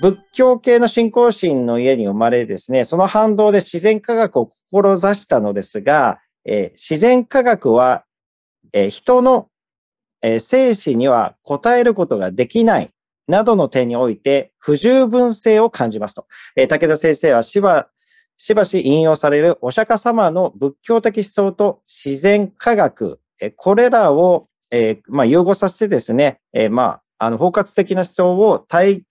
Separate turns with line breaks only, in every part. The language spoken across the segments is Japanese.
仏教系の信仰心の家に生まれですね、その反動で自然科学を志したのですが、えー、自然科学は、えー、人の、えー、生死には応えることができないなどの点において不十分性を感じますと。え武田先生はしば、しばし引用されるお釈迦様の仏教的思想と自然科学、えこれらを、えまあ、融合させてですね、えまあ、あの包括的な思想を体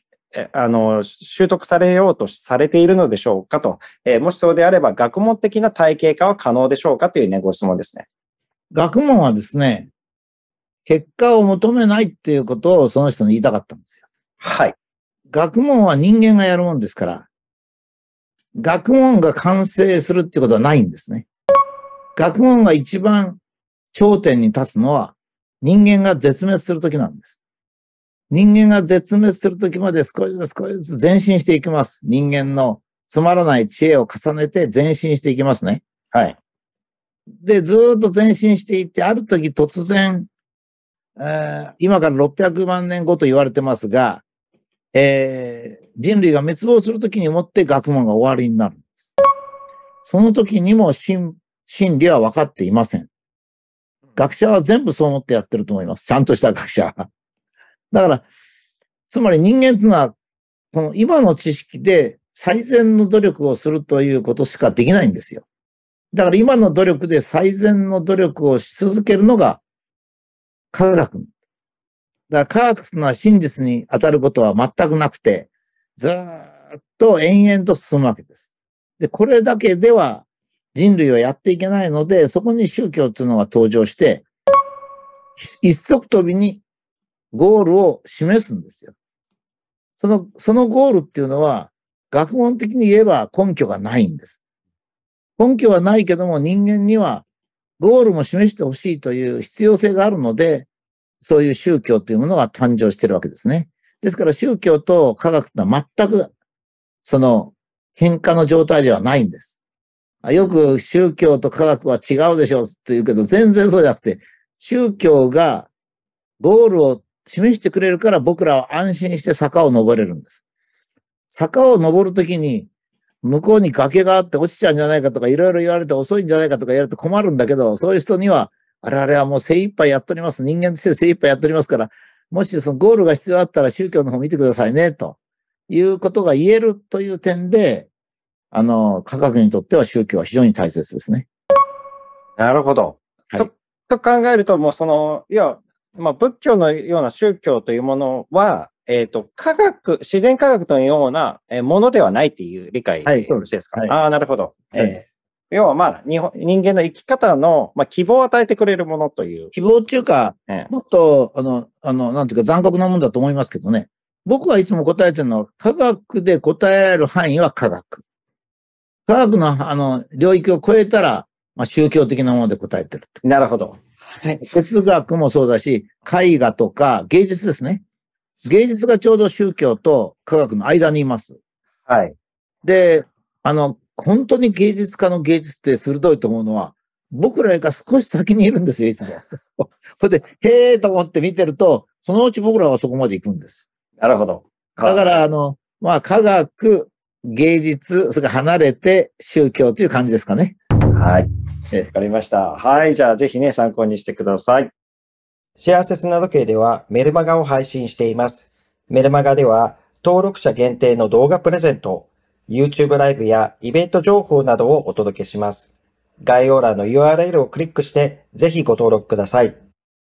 あの、習得されようとされているのでしょうかと、えー、もしそうであれば、学問的な体系化は可能でしょうかというね、ご質問ですね。
学問はですね、結果を求めないっていうことをその人に言いたかったんですよ。はい。学問は人間がやるもんですから、学問が完成するっていうことはないんですね。学問が一番頂点に立つのは人間が絶滅するときなんです。人間が絶滅するときまで少しずつ少しずつ前進していきます。人間のつまらない知恵を重ねて前進していきますね。はい。で、ずっと前進していって、ある時突然、えー、今から600万年後と言われてますが、えー、人類が滅亡するときにもって学問が終わりになるんです。その時にも真真理は分かっていません。学者は全部そう思ってやってると思います。ちゃんとした学者は。だから、つまり人間というのは、この今の知識で最善の努力をするということしかできないんですよ。だから今の努力で最善の努力をし続けるのが科学。だから科学というのは真実に当たることは全くなくて、ずっと延々と進むわけです。で、これだけでは人類はやっていけないので、そこに宗教というのが登場して、一足飛びにゴールを示すんですよ。その、そのゴールっていうのは、学問的に言えば根拠がないんです。根拠はないけども人間にはゴールも示してほしいという必要性があるので、そういう宗教というものが誕生してるわけですね。ですから宗教と科学とてのは全く、その、喧嘩の状態ではないんです。よく宗教と科学は違うでしょうって言うけど、全然そうじゃなくて、宗教がゴールを示してくれるから僕らは安心して坂を登れるんです。坂を登るときに、向こうに崖があって落ちちゃうんじゃないかとか、いろいろ言われて遅いんじゃないかとか言われて困るんだけど、そういう人には、我々はもう精一杯やっております。人間として精一杯やっておりますから、もしそのゴールが必要あったら宗教の方見てくださいね、ということが言えるという点で、あの、科学にとっては宗教は非常に大切ですね。
なるほど。はい、と、と考えると、もうその、いや、まあ、仏教のような宗教というものは、えっ、ー、と、科学、自然科学のようなものではないっていう理解ですか、はい、ああ、なるほど。はい、え要は、まあ日本、人間の生き方の、まあ、希望を与えてくれるものという。希望っていうか、え
ー、もっと、あの、あの、なんていうか残酷なもんだと思いますけどね。僕はいつも答えてるのは、科学で答えられる範囲は科学。科学の、あの、領域を超えたら、まあ、宗教的なもので答えてる。なるほど。はい、哲学もそうだし、絵画とか芸術ですね。芸術がちょうど宗教と科学の間にいます。はい。で、あの、本当に芸術家の芸術って鋭いと思うのは、僕らが少し先にいるんですよ、いつも。そ れで、へえと思って見てると、そのうち僕らはそこまで行くんです。なるほど。だから、あの、まあ、科学、芸術、それから離れて宗教という感じです
かね。はい。えわかりました。はい。じゃあ、ぜひね、参考にしてください。幸せ砂時計ではメルマガを配信しています。メルマガでは、登録者限定の動画プレゼント、YouTube ライブやイベント情報などをお届けします。概要欄の URL をクリックして、ぜひご登録ください。